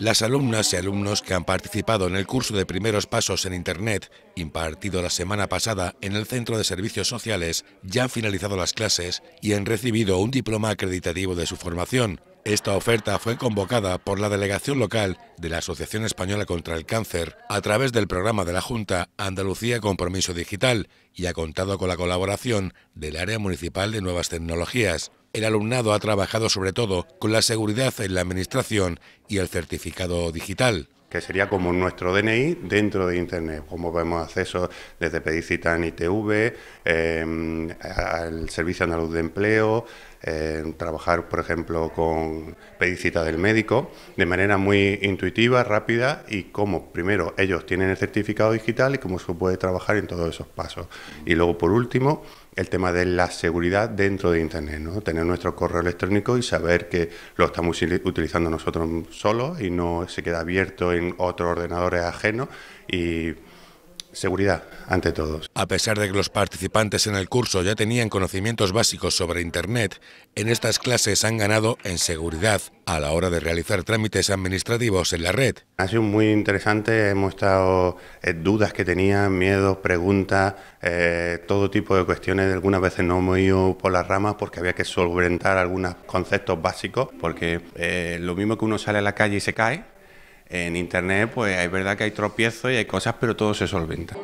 Las alumnas y alumnos que han participado en el curso de primeros pasos en Internet, impartido la semana pasada en el Centro de Servicios Sociales, ya han finalizado las clases y han recibido un diploma acreditativo de su formación. Esta oferta fue convocada por la delegación local de la Asociación Española contra el Cáncer a través del programa de la Junta Andalucía Compromiso Digital y ha contado con la colaboración del Área Municipal de Nuevas Tecnologías el alumnado ha trabajado sobre todo con la seguridad en la administración y el certificado digital que sería como nuestro DNI dentro de Internet, como vemos acceso desde Pedicita en ITV, eh, al Servicio Andaluz de Empleo, trabajar, por ejemplo, con pedir cita del médico de manera muy intuitiva, rápida y cómo primero ellos tienen el certificado digital y cómo se puede trabajar en todos esos pasos. Y luego, por último, el tema de la seguridad dentro de Internet, ¿no? tener nuestro correo electrónico y saber que lo estamos utilizando nosotros solos y no se queda abierto en otros ordenadores ajenos y Seguridad, ante todos. A pesar de que los participantes en el curso ya tenían conocimientos básicos sobre Internet, en estas clases han ganado en seguridad a la hora de realizar trámites administrativos en la red. Ha sido muy interesante, hemos estado eh, dudas que tenían, miedos, preguntas, eh, todo tipo de cuestiones. Algunas veces no hemos ido por las ramas porque había que solventar algunos conceptos básicos, porque eh, lo mismo que uno sale a la calle y se cae, en Internet pues es verdad que hay tropiezos y hay cosas, pero todo se solventa.